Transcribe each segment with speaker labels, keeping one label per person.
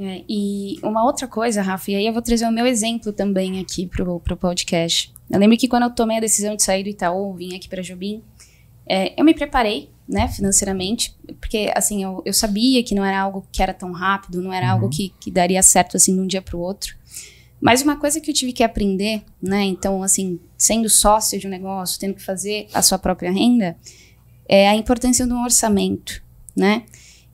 Speaker 1: É, e uma outra coisa, Rafa, e aí eu vou trazer o meu exemplo também aqui pro, pro podcast. Eu lembro que quando eu tomei a decisão de sair do Itaú, vim aqui para Jubim, é, eu me preparei, né, financeiramente, porque, assim, eu, eu, sabia que não era algo que era tão rápido, não era uhum. algo que, que daria certo, assim, de um dia para o outro. Mas uma coisa que eu tive que aprender, né, então, assim, sendo sócio de um negócio, tendo que fazer a sua própria renda, é a importância de um orçamento, né?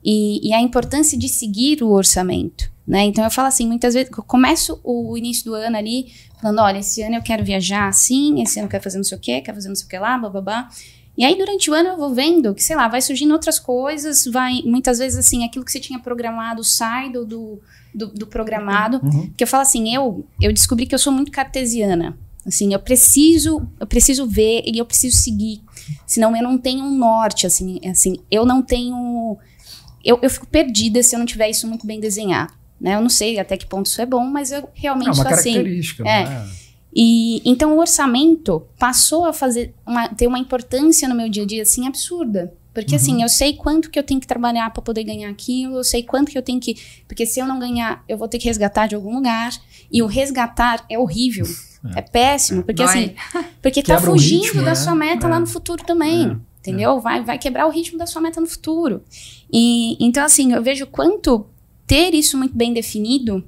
Speaker 1: e, e a importância de seguir o orçamento. Né? Então eu falo assim, muitas vezes, eu começo o início do ano ali, falando, olha, esse ano eu quero viajar assim, esse ano eu quero fazer não sei o quê, quero fazer não sei o que lá, blá. E aí durante o ano eu vou vendo que, sei lá, vai surgindo outras coisas, vai, muitas vezes assim, aquilo que você tinha programado sai do, do, do, do programado. Uhum. Porque uhum. eu falo assim, eu, eu descobri que eu sou muito cartesiana. Assim, eu preciso, eu preciso ver e eu preciso seguir. Senão eu não tenho um norte, assim, assim, eu não tenho eu, eu fico perdida se eu não tiver isso muito bem desenhado. Né? Eu não sei até que ponto isso é bom, mas eu realmente é uma assim. característica, assim. É. Né? E então o orçamento passou a fazer uma, ter uma importância no meu dia a dia assim absurda. Porque assim, uhum. assim, eu sei quanto que eu tenho que trabalhar para poder ganhar aquilo, eu sei quanto que eu tenho que, porque se eu não ganhar, eu vou ter que resgatar de algum lugar, e o resgatar é horrível. É, é péssimo, porque Dói. assim, porque Quebra tá fugindo ritmo, da né? sua meta lá é. no futuro também. É entendeu? É. Vai, vai quebrar o ritmo da sua meta no futuro. E então assim, eu vejo quanto ter isso muito bem definido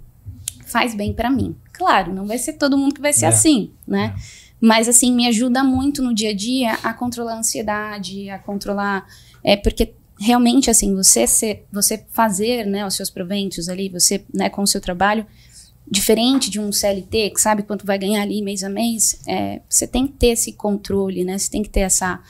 Speaker 1: faz bem para mim. Claro, não vai ser todo mundo que vai ser é. assim, né? É. Mas assim, me ajuda muito no dia a dia a controlar a ansiedade, a controlar, é porque realmente assim, você ser, você fazer, né, os seus proventos ali, você, né, com o seu trabalho, diferente de um CLT que sabe quanto vai ganhar ali mês a mês, é, você tem que ter esse controle, né? Você tem que ter essa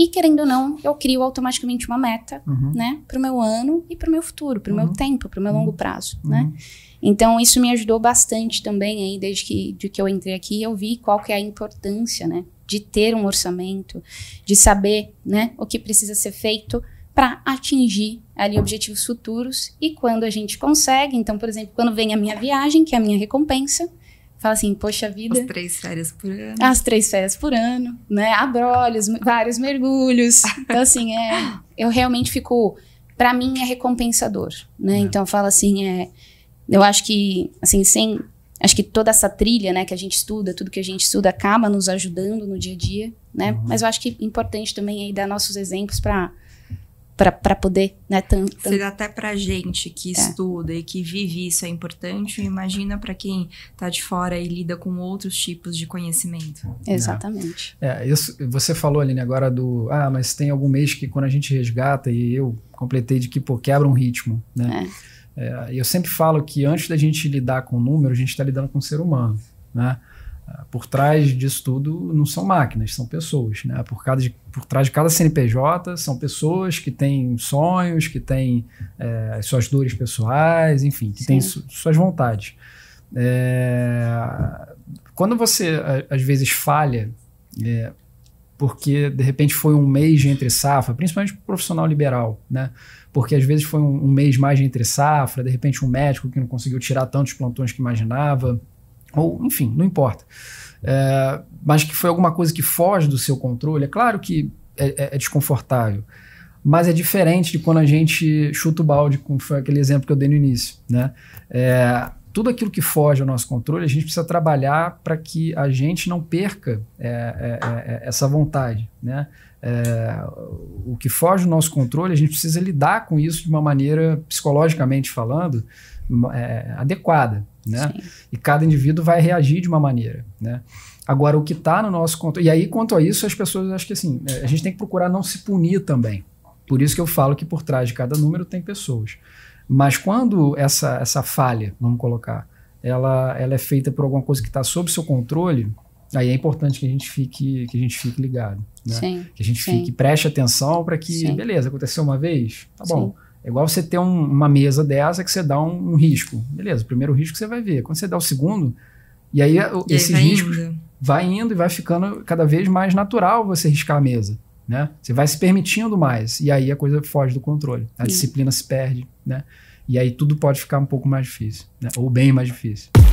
Speaker 1: e querendo ou não, eu crio automaticamente uma meta, uhum. né, para o meu ano e para o meu futuro, para o uhum. meu tempo, para o meu longo uhum. prazo, né. uhum. né? Então isso me ajudou bastante também aí desde que de que eu entrei aqui, eu vi qual que é a importância, né, de ter um orçamento, de saber, né, o que precisa ser feito para atingir ali objetivos futuros e quando a gente consegue, então, por exemplo, quando vem a minha viagem, que é a minha recompensa, Fala assim, poxa vida. As três férias por ano. As três férias por ano, né? Abrolhos, vários mergulhos. Então, assim, é, eu realmente fico. para mim é recompensador, né? É. Então, fala assim, é. Eu acho que, assim, sem. Acho que toda essa trilha, né, que a gente estuda, tudo que a gente estuda acaba nos ajudando no dia a dia, né? Uhum. Mas eu acho que é importante também aí dar nossos exemplos para para poder, né? Tanto, até para gente que é. estuda e que vive isso é importante. Imagina para quem está de fora e lida com outros tipos de conhecimento. É. Exatamente.
Speaker 2: É. É, isso, você falou, né agora do ah, mas tem algum mês que quando a gente resgata e eu completei de que pô, quebra um ritmo, né? É. É, eu sempre falo que antes da gente lidar com número, a gente está lidando com o ser humano, né? Por trás disso tudo não são máquinas, são pessoas. Né? Por, cada, por trás de cada CNPJ são pessoas que têm sonhos, que têm é, suas dores pessoais, enfim, que Sim. têm su, suas vontades. É, quando você, a, às vezes, falha, é, porque de repente foi um mês de entre safra, principalmente pro profissional liberal, né? Porque às vezes foi um, um mês mais de entre safra, de repente um médico que não conseguiu tirar tantos plantões que imaginava, ou, enfim, não importa. É, mas que foi alguma coisa que foge do seu controle, é claro que é, é, é, desconfortável. Mas é diferente de quando a gente chuta o balde, como foi aquele exemplo que eu dei no início. Né? É, tudo aquilo que foge ao nosso controle, a gente precisa trabalhar para que a gente não perca é, é, é, é essa vontade. Né? É, o que foge ao nosso controle, a gente precisa lidar com isso de uma maneira, psicologicamente falando, adequada. Né? E cada indivíduo vai reagir de uma maneira. Né? Agora, o que está no nosso controle. E aí, quanto a isso, as pessoas acham que assim, a gente tem que procurar não se punir também. Por isso que eu falo que por trás de cada número tem pessoas. Mas quando essa, essa falha, vamos colocar, ela, ela é feita por alguma coisa que está sob seu controle, aí é importante que a gente fique, que a gente fique ligado. Né? Sim, que a gente sim. fique, preste atenção para que, sim. beleza, aconteceu uma vez, tá bom. É igual você ter um, uma mesa dessa que você dá um, um, risco. Beleza, o primeiro risco você vai ver. Quando você dá o segundo, e aí e esses riscos indo. vai indo e vai ficando cada vez mais natural você riscar a mesa né? Você vai se permitindo mais e aí a coisa foge do controle, a Sim. disciplina se perde, né? E aí tudo pode ficar um pouco mais difícil, né? ou bem mais difícil.